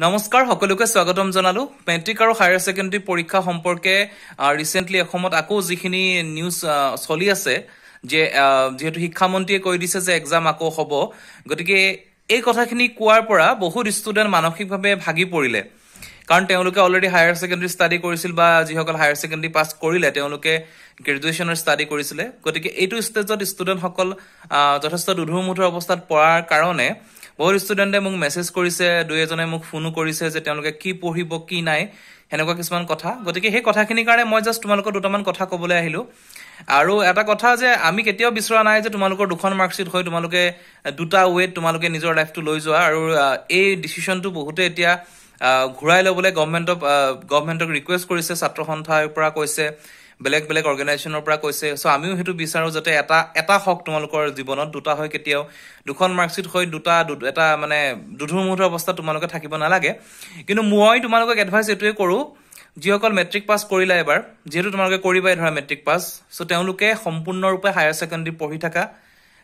নমস্কাৰ সকলোকে স্বাগতম জনালো মেট্ৰিক আৰু হায়াৰ ছেকেণ্ডেৰী পৰীক্ষা সম্পৰ্কে ৰিচেণ্টলি অসমত আকৌ যিখিনি নিউজ চলি আছে যে যিহেতু শিক্ষামন্ত্ৰীয়ে কৈ দিছে যে এক্সাম আকৌ হ'ব গতিকে এই কথাখিনি কোৱাৰ পৰা বহুত ষ্টুডেণ্ট মানসিকভাৱে ভাগি পৰিলে কাৰণ তেওঁলোকে অলৰেডি হায়াৰ ছেকেণ্ডেৰী ষ্টাডি কৰিছিল বা যিসকল হায়াৰ ছেকেণ্ডেৰী পাছ কৰিলে তেওঁলোকে গ্ৰেজুৱেশ্যনৰ ষ্টাডি কৰিছিলে গতিকে এইটো ষ্টেজত ষ্টুডেণ্টসকল যথেষ্ট দুধুৰ মুধুৰ অৱস্থাত পৰাৰ কাৰণে বহুত ষ্টুডেণ্টে মোক মেছেজ কৰিছে দুই এজনে মোক ফোনো কৰিছে যে তেওঁলোকে কি পঢ়িব কি নাই সেনেকুৱা কিছুমান কথা গতিকে সেই কথাখিনিৰ কাৰণে মই জাষ্ট তোমালোকৰ দুটামান কথা ক'বলৈ আহিলোঁ আৰু এটা কথা যে আমি কেতিয়াও বিচৰা নাই যে তোমালোকৰ দুখন মাৰ্কশ্বিট হৈ তোমালোকে দুটা ৱেত তোমালোকে নিজৰ লাইফটো লৈ যোৱা আৰু এই ডিচিশ্যনটো বহুতে এতিয়া ঘূৰাই ল'বলৈ গভমেণ্টক গভমেণ্টক ৰিকুৱেষ্ট কৰিছে ছাত্ৰ সন্থাৰ পৰা কৈছে বেলেগ বেলেগ অৰ্গেনাইজেশ্যনৰ পৰা কৈছে চ' আমিও সেইটো বিচাৰোঁ যাতে এটা এটা হওক তোমালোকৰ জীৱনত দুটা হয় কেতিয়াও দুখন মাৰ্কশ্বীট হৈ দুটা এটা মানে দুধুৰমুধুৰ অৱস্থাত তোমালোকে থাকিব নালাগে কিন্তু মই তোমালোকক এডভাইচ এইটোৱে কৰোঁ যিসকল মেট্ৰিক পাছ কৰিলা এবাৰ যিহেতু তোমালোকে কৰিবাই ধৰা মেট্ৰিক পাছ চ' তেওঁলোকে সম্পূৰ্ণৰূপে হায়াৰ ছেকেণ্ডেৰী পঢ়ি থকা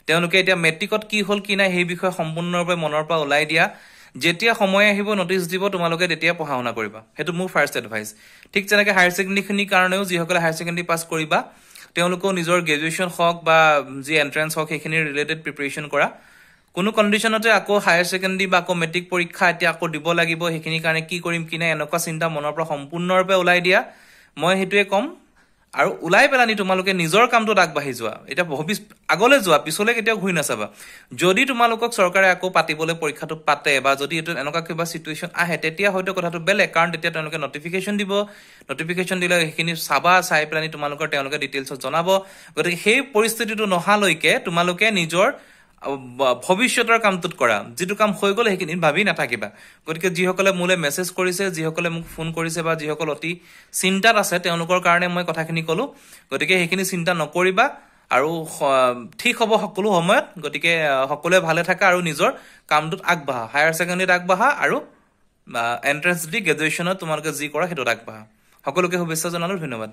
তেওঁলোকে এতিয়া মেট্ৰিকত কি হ'ল কি নাই সেই বিষয়ে সম্পূৰ্ণৰূপে মনৰ পৰা ওলাই দিয়া যেতিয়া সময় আহিব নটিচ দিব তোমালোকে তেতিয়া পঢ়া শুনা কৰিবা সেইটো মোৰ ফাৰ্ষ্ট এডভাইচ ঠিক তেনেকৈ হায়াৰ ছেকেণ্ডেৰীখিনিৰ কাৰণেও যিসকলে হায়াৰ ছেকেণ্ডেৰী পাছ কৰিবা তেওঁলোকেও নিজৰ গ্ৰেজুৱেশ্যন হওক বা যি এণ্ট্ৰেঞ্চ হওক সেইখিনিৰ ৰিলেটেড প্ৰিপেৰেশ্যন কৰা কোনো কণ্ডিশ্যনতে আকৌ হায়াৰ ছেকেণ্ডেৰী বা আকৌ মেট্ৰিক পৰীক্ষা এতিয়া আকৌ দিব লাগিব সেইখিনিৰ কাৰণে কি কৰিম কি নাই এনেকুৱা চিন্তা মনৰ পৰা সম্পূৰ্ণৰূপে ওলাই দিয়া মই সেইটোৱে ক'ম আৰু ওলাই পেলানি তোমালোকে নিজৰ কামটোত আগবাঢ়ি যোৱা এতিয়া ভৱিষ্যত আগলৈ যোৱা পিছলৈ কেতিয়াও ঘূৰি নাচাবা যদি তোমালোকক চৰকাৰে আকৌ পাতিবলৈ পৰীক্ষাটো পাতে বা যদি এইটো এনেকুৱা কিবা চিটুৱেশ্যন আহে তেতিয়া হয়তো কথাটো বেলেগ কাৰণ তেতিয়া তেওঁলোকে নটিফিকেশ্যন দিব নটিফিকেশ্যন দিলে সেইখিনি চাবা চাই পেলানি তোমালোকৰ তেওঁলোকে ডিটেইলছত জনাব গতিকে সেই পৰিস্থিতিটো নহালৈকে তোমালোকে নিজৰ ভৱিষ্যতৰ কামটোত কৰা যিটো কাম হৈ গ'ল সেইখিনি ভাবি নাথাকিবা গতিকে যিসকলে মোলৈ মেছেজ কৰিছে যিসকলে মোক ফোন কৰিছে বা যিসকল অতি চিন্তাত আছে তেওঁলোকৰ কাৰণে মই কথাখিনি ক'লোঁ গতিকে সেইখিনি চিন্তা নকৰিবা আৰু ঠিক হ'ব সকলো সময়ত গতিকে সকলোৱে ভালে থাকা আৰু নিজৰ কামটোত আগবঢ়া হায়াৰ ছেকেণ্ডেৰীত আগবঢ়া আৰু এণ্ট্ৰেঞ্চ দি গ্ৰেজুৱেশ্যনত তোমালোকে যি কৰা সেইটোত আগবঢ়া সকলোকে শুভেচ্ছা জনালোঁ ধন্যবাদ